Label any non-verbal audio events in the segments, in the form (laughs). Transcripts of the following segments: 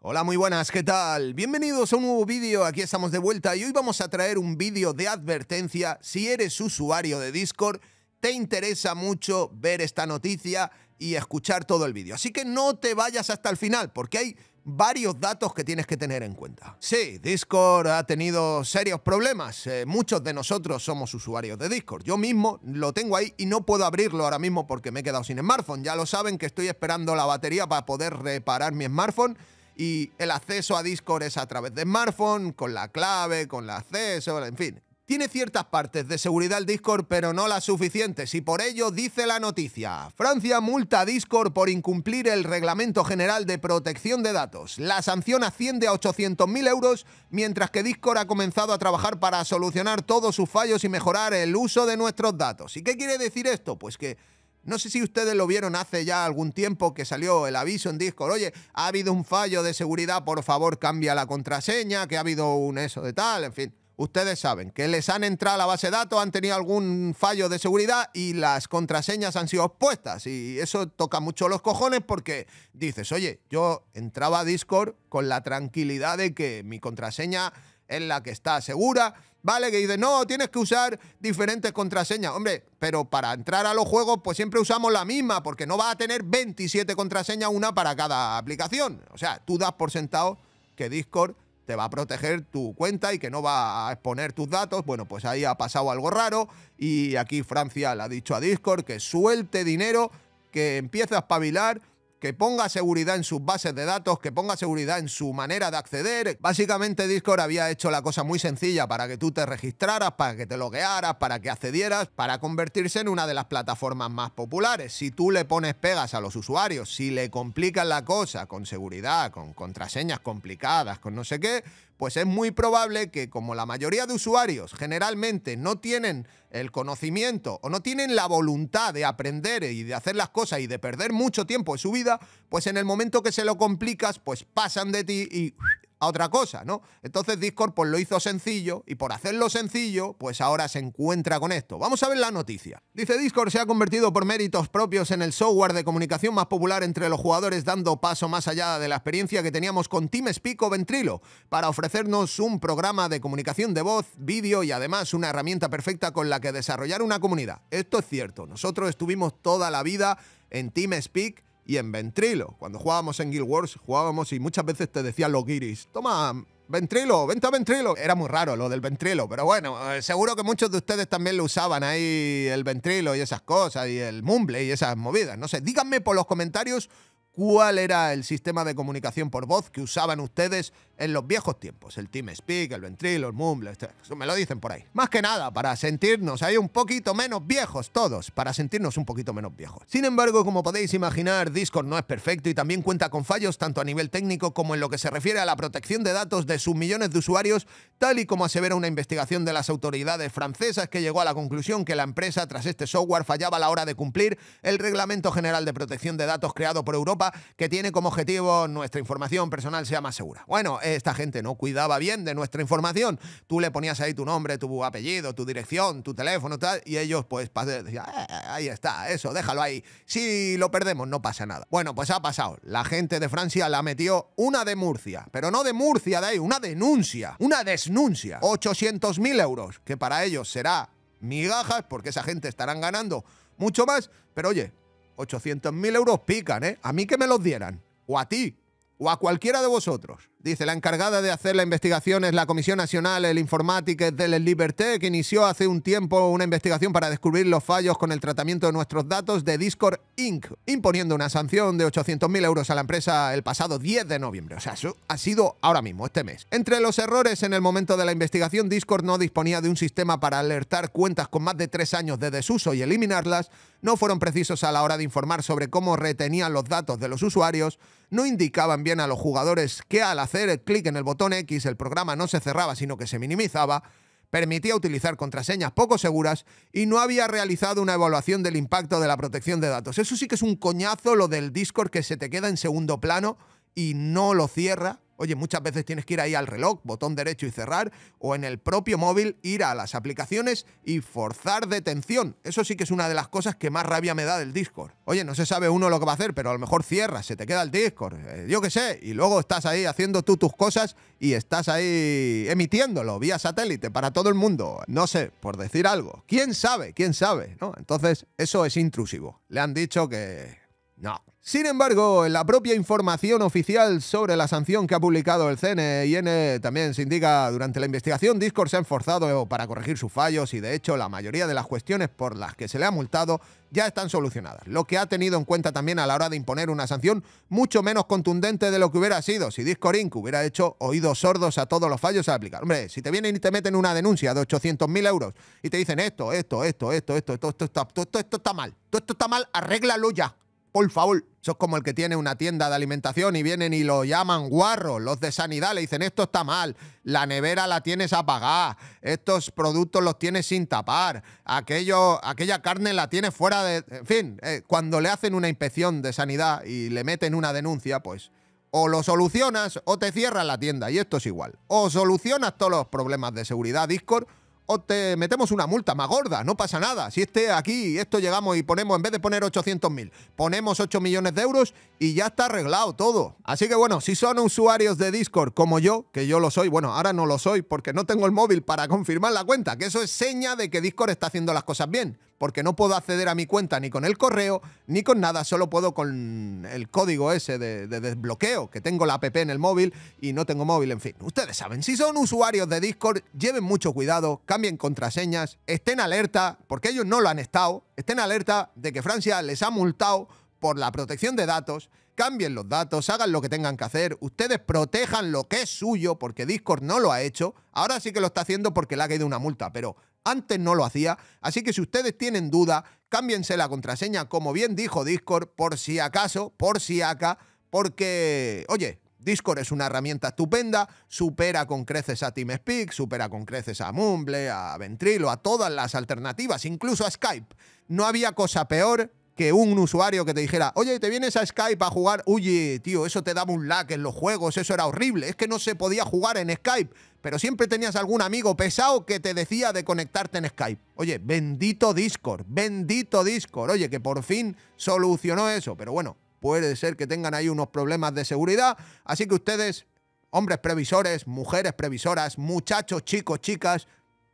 Hola, muy buenas, ¿qué tal? Bienvenidos a un nuevo vídeo, aquí estamos de vuelta y hoy vamos a traer un vídeo de advertencia. Si eres usuario de Discord, te interesa mucho ver esta noticia y escuchar todo el vídeo. Así que no te vayas hasta el final, porque hay varios datos que tienes que tener en cuenta. Sí, Discord ha tenido serios problemas. Eh, muchos de nosotros somos usuarios de Discord. Yo mismo lo tengo ahí y no puedo abrirlo ahora mismo porque me he quedado sin smartphone. Ya lo saben que estoy esperando la batería para poder reparar mi smartphone y el acceso a Discord es a través de smartphone, con la clave, con el acceso, en fin. Tiene ciertas partes de seguridad el Discord, pero no las suficientes, y por ello dice la noticia. Francia multa a Discord por incumplir el Reglamento General de Protección de Datos. La sanción asciende a 800.000 euros, mientras que Discord ha comenzado a trabajar para solucionar todos sus fallos y mejorar el uso de nuestros datos. ¿Y qué quiere decir esto? Pues que no sé si ustedes lo vieron hace ya algún tiempo que salió el aviso en Discord, oye, ha habido un fallo de seguridad, por favor cambia la contraseña, que ha habido un eso de tal, en fin ustedes saben que les han entrado a la base de datos, han tenido algún fallo de seguridad y las contraseñas han sido opuestas. Y eso toca mucho los cojones porque dices, oye, yo entraba a Discord con la tranquilidad de que mi contraseña es la que está segura, ¿vale? Que dices, no, tienes que usar diferentes contraseñas. Hombre, pero para entrar a los juegos, pues siempre usamos la misma, porque no vas a tener 27 contraseñas, una para cada aplicación. O sea, tú das por sentado que Discord te va a proteger tu cuenta y que no va a exponer tus datos. Bueno, pues ahí ha pasado algo raro y aquí Francia le ha dicho a Discord que suelte dinero, que empiece a espabilar que ponga seguridad en sus bases de datos, que ponga seguridad en su manera de acceder. Básicamente Discord había hecho la cosa muy sencilla para que tú te registraras, para que te loguearas, para que accedieras, para convertirse en una de las plataformas más populares. Si tú le pones pegas a los usuarios, si le complicas la cosa con seguridad, con contraseñas complicadas, con no sé qué, pues es muy probable que como la mayoría de usuarios generalmente no tienen el conocimiento o no tienen la voluntad de aprender y de hacer las cosas y de perder mucho tiempo en su vida, pues en el momento que se lo complicas, pues pasan de ti y a otra cosa, ¿no? Entonces Discord pues lo hizo sencillo y por hacerlo sencillo, pues ahora se encuentra con esto. Vamos a ver la noticia. Dice Discord se ha convertido por méritos propios en el software de comunicación más popular entre los jugadores, dando paso más allá de la experiencia que teníamos con TeamSpeak o Ventrilo, para ofrecernos un programa de comunicación de voz, vídeo y además una herramienta perfecta con la que desarrollar una comunidad. Esto es cierto, nosotros estuvimos toda la vida en TeamSpeak y en ventrilo. Cuando jugábamos en Guild Wars, jugábamos y muchas veces te decían los guiris, toma, ventrilo, vente a ventrilo. Era muy raro lo del ventrilo, pero bueno, eh, seguro que muchos de ustedes también lo usaban ahí, el ventrilo y esas cosas, y el mumble y esas movidas. No sé, díganme por los comentarios cuál era el sistema de comunicación por voz que usaban ustedes en los viejos tiempos. El TeamSpeak, el Ventrilo, el Mumble, este, me lo dicen por ahí. Más que nada, para sentirnos ahí un poquito menos viejos todos, para sentirnos un poquito menos viejos. Sin embargo, como podéis imaginar, Discord no es perfecto y también cuenta con fallos tanto a nivel técnico como en lo que se refiere a la protección de datos de sus millones de usuarios, tal y como asevera una investigación de las autoridades francesas que llegó a la conclusión que la empresa tras este software fallaba a la hora de cumplir el Reglamento General de Protección de Datos creado por Europa que tiene como objetivo nuestra información personal sea más segura. Bueno, esta gente no cuidaba bien de nuestra información. Tú le ponías ahí tu nombre, tu apellido, tu dirección, tu teléfono, tal, y ellos pues decían, eh, ahí está, eso, déjalo ahí. Si lo perdemos, no pasa nada. Bueno, pues ha pasado. La gente de Francia la metió una de Murcia, pero no de Murcia de ahí, una denuncia, una desnuncia. 800.000 euros, que para ellos será migajas, porque esa gente estarán ganando mucho más, pero oye, 800.000 euros pican, ¿eh? A mí que me los dieran, o a ti, o a cualquiera de vosotros. Dice, la encargada de hacer la investigación es la Comisión Nacional el Informática del Liberté, que inició hace un tiempo una investigación para descubrir los fallos con el tratamiento de nuestros datos de Discord Inc., imponiendo una sanción de 800.000 euros a la empresa el pasado 10 de noviembre. O sea, eso ha sido ahora mismo, este mes. Entre los errores en el momento de la investigación, Discord no disponía de un sistema para alertar cuentas con más de tres años de desuso y eliminarlas, no fueron precisos a la hora de informar sobre cómo retenían los datos de los usuarios, no indicaban bien a los jugadores que al hacer clic en el botón X el programa no se cerraba sino que se minimizaba, permitía utilizar contraseñas poco seguras y no había realizado una evaluación del impacto de la protección de datos. Eso sí que es un coñazo lo del Discord que se te queda en segundo plano y no lo cierra Oye, muchas veces tienes que ir ahí al reloj, botón derecho y cerrar, o en el propio móvil ir a las aplicaciones y forzar detención. Eso sí que es una de las cosas que más rabia me da del Discord. Oye, no se sabe uno lo que va a hacer, pero a lo mejor cierra, se te queda el Discord, eh, yo qué sé, y luego estás ahí haciendo tú tus cosas y estás ahí emitiéndolo vía satélite para todo el mundo. No sé, por decir algo. ¿Quién sabe? ¿Quién sabe? ¿No? Entonces, eso es intrusivo. Le han dicho que no. Sin embargo, en la propia información oficial sobre la sanción que ha publicado el CNIN e e también se indica durante la investigación Discord se ha esforzado para corregir sus fallos y de hecho la mayoría de las cuestiones por las que se le ha multado ya están solucionadas, lo que ha tenido en cuenta también a la hora de imponer una sanción mucho menos contundente de lo que hubiera sido si Discord Inc. hubiera hecho oídos sordos a todos los fallos a aplicar. Hombre, si te vienen y te meten una denuncia de 800.000 euros y te dicen esto, esto, esto, esto, esto, esto, esto, esto, esto, está mal, todo esto está mal, arréglalo ya. Por favor, sos como el que tiene una tienda de alimentación y vienen y lo llaman guarro. Los de sanidad le dicen, esto está mal, la nevera la tienes apagada, estos productos los tienes sin tapar, aquello, aquella carne la tienes fuera de... En fin, eh, cuando le hacen una inspección de sanidad y le meten una denuncia, pues o lo solucionas o te cierran la tienda. Y esto es igual. O solucionas todos los problemas de seguridad Discord o te metemos una multa más gorda, no pasa nada. Si este aquí, esto llegamos y ponemos, en vez de poner 800.000, ponemos 8 millones de euros y ya está arreglado todo. Así que bueno, si son usuarios de Discord como yo, que yo lo soy, bueno, ahora no lo soy porque no tengo el móvil para (laughs) confirmar la cuenta, que eso es seña de que Discord está haciendo las cosas bien porque no puedo acceder a mi cuenta ni con el correo ni con nada, solo puedo con el código ese de, desbloqueo, que tengo la app en el móvil y no tengo móvil, en fin. Ustedes saben, si son usuarios de Discord, lleven mucho cuidado, cambien contraseñas, estén alerta, porque ellos no lo han estado, estén alerta de que Francia les ha multado por la protección de datos, cambien los datos, hagan lo que tengan que hacer, ustedes protejan lo que es suyo, porque Discord no lo ha hecho, ahora sí que lo está haciendo porque le ha caído una multa, pero antes no lo hacía, así que si ustedes tienen duda, cámbiense la contraseña, como bien dijo Discord, por si acaso, por si acá, porque, oye, Discord es una herramienta estupenda, supera con creces a TeamSpeak, supera con creces a Mumble, a Ventrilo, a todas las alternativas, incluso a Skype. No había cosa peor que un usuario que te dijera, oye, te vienes a Skype a jugar, oye, tío, eso te daba un lag en los juegos, eso era horrible, es que no se podía jugar en Skype, pero siempre tenías algún amigo pesado que te decía de conectarte en Skype. Oye, bendito Discord, bendito Discord, oye, que por fin solucionó eso, pero bueno, puede ser que tengan ahí unos problemas de seguridad, así que ustedes, hombres previsores, mujeres previsoras, muchachos, chicos, chicas,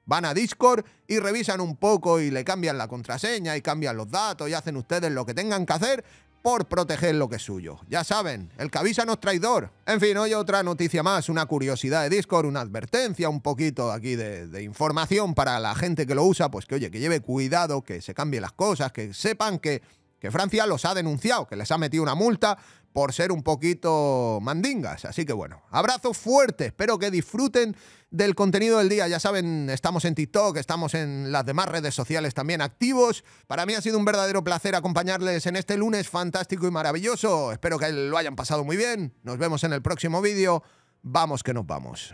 Van a Discord y revisan un poco y le cambian la contraseña y cambian los datos y hacen ustedes lo que tengan que hacer por proteger lo que es suyo. Ya saben, el que no es traidor. En fin, hoy otra noticia más, una curiosidad de Discord, una advertencia, un poquito aquí de, de, información para la gente que lo usa, pues que oye, que lleve cuidado, que se cambien las cosas, que sepan que que Francia los ha denunciado, que les ha metido una multa por ser un poquito mandingas. Así que bueno, abrazos fuertes, espero que disfruten del contenido del día. Ya saben, estamos en TikTok, estamos en las demás redes sociales también activos. Para mí ha sido un verdadero placer acompañarles en este lunes fantástico y maravilloso. Espero que lo hayan pasado muy bien. Nos vemos en el próximo vídeo. Vamos que nos vamos.